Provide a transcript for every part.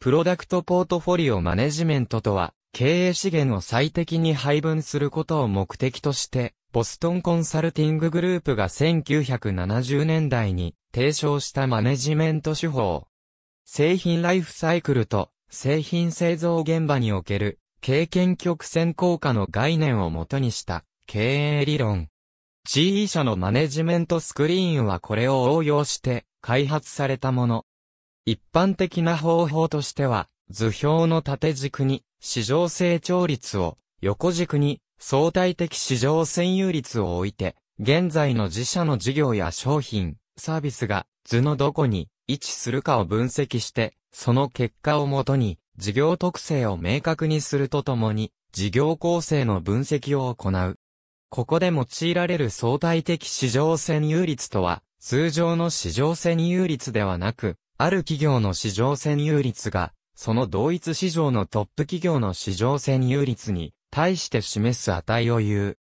プロダクトポートフォリオマネジメントとは、経営資源を最適に配分することを目的として、ボストンコンサルティンググループが1970年代に提唱したマネジメント手法。製品ライフサイクルと製品製造現場における経験曲線効果の概念をもとにした経営理論。GE 社のマネジメントスクリーンはこれを応用して開発されたもの。一般的な方法としては、図表の縦軸に市場成長率を、横軸に相対的市場占有率を置いて、現在の自社の事業や商品、サービスが図のどこに位置するかを分析して、その結果をもとに事業特性を明確にするとともに、事業構成の分析を行う。ここで用いられる相対的市場占有率とは、通常の市場占有率ではなく、ある企業の市場占有率が、その同一市場のトップ企業の市場占有率に対して示す値を言う。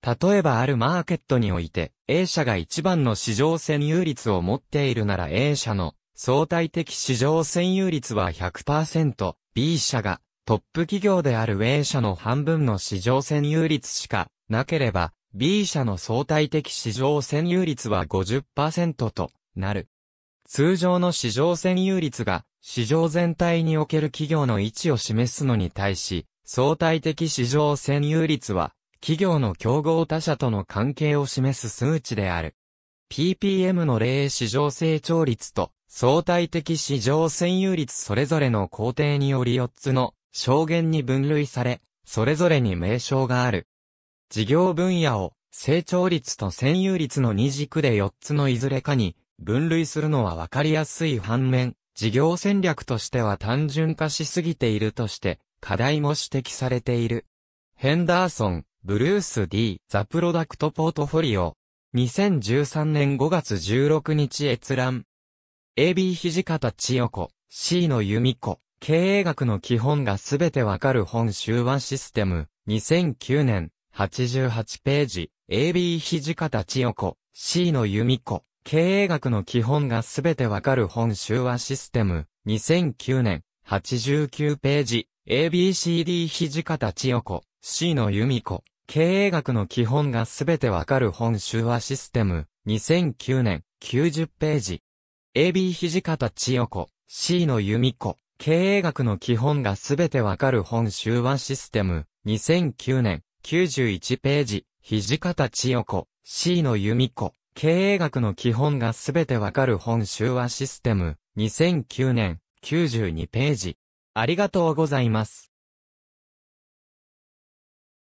例えばあるマーケットにおいて A 社が一番の市場占有率を持っているなら A 社の相対的市場占有率は100%、B 社がトップ企業である A 社の半分の市場占有率しかなければ B 社の相対的市場占有率は50%となる。通常の市場占有率が市場全体における企業の位置を示すのに対し、相対的市場占有率は企業の競合他社との関係を示す数値である。PPM の例市場成長率と相対的市場占有率それぞれの工程により4つの証言に分類され、それぞれに名称がある。事業分野を成長率と占有率の二軸で4つのいずれかに分類するのはわかりやすい反面、事業戦略としては単純化しすぎているとして、課題も指摘されている。ヘンダーソン、ブルース D、ザ・プロダクト・ポートフォリオ。2013年5月16日閲覧。AB 土方千代子、C の由美子、経営学の基本がすべてわかる本集話システム。2009年、88ページ。AB 土方千代子、C の由美子。経営学の基本がすべてわかる本集はシステム、2009年、89ページ、ABCD 土方千代子、C の由美子、経営学の基本がすべてわかる本集はシステム、2009年、90ページ。AB 土方千代子、C の由美子、経営学の基本がすべてわかる本集はシステム、2009年、91ページ、土方千代子、C の由美子。経営学の基本がすべてわかる本集はシステム、2009年、92ページ。ありがとうございます。